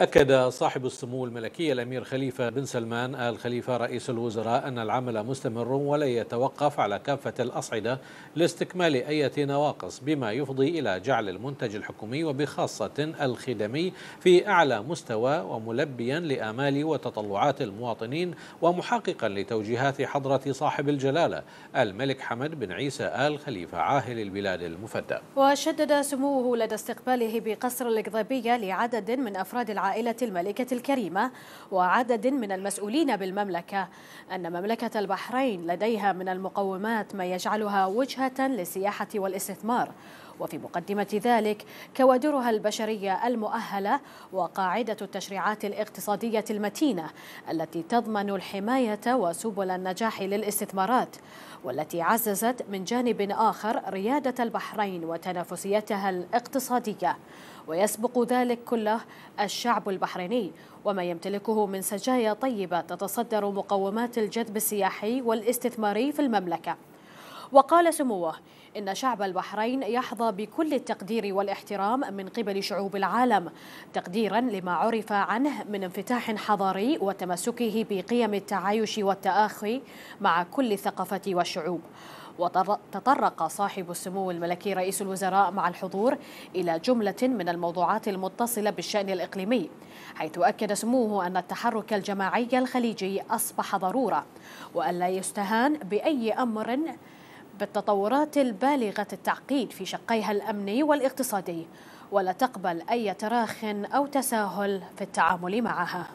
أكد صاحب السمو الملكي الأمير خليفة بن سلمان آل خليفة رئيس الوزراء أن العمل مستمر ولن يتوقف على كافة الأصعدة لاستكمال أية نواقص بما يفضي إلى جعل المنتج الحكومي وبخاصة الخدمي في أعلى مستوى وملبيا لآمال وتطلعات المواطنين ومحققا لتوجيهات حضرة صاحب الجلالة الملك حمد بن عيسى آل خليفة عاهل البلاد المفدى وشدد سموه لدى استقباله بقصر الإقضابية لعدد من أفراد العالم عائلة الملكة الكريمة وعدد من المسؤولين بالمملكة أن مملكة البحرين لديها من المقومات ما يجعلها وجهة للسياحة والاستثمار وفي مقدمة ذلك كوادرها البشرية المؤهلة وقاعدة التشريعات الاقتصادية المتينة التي تضمن الحماية وسبل النجاح للاستثمارات والتي عززت من جانب آخر ريادة البحرين وتنافسيتها الاقتصادية ويسبق ذلك كله الشعب البحريني وما يمتلكه من سجايا طيبة تتصدر مقومات الجذب السياحي والاستثماري في المملكة وقال سموه إن شعب البحرين يحظى بكل التقدير والاحترام من قبل شعوب العالم تقديرا لما عرف عنه من انفتاح حضاري وتمسكه بقيم التعايش والتآخي مع كل ثقافة والشعوب وتطرق صاحب السمو الملكي رئيس الوزراء مع الحضور إلى جملة من الموضوعات المتصلة بالشأن الإقليمي حيث أكد سموه أن التحرك الجماعي الخليجي أصبح ضرورة وألا يستهان بأي أمر بالتطورات البالغة التعقيد في شقيها الأمني والاقتصادي ولا تقبل أي تراخ أو تساهل في التعامل معها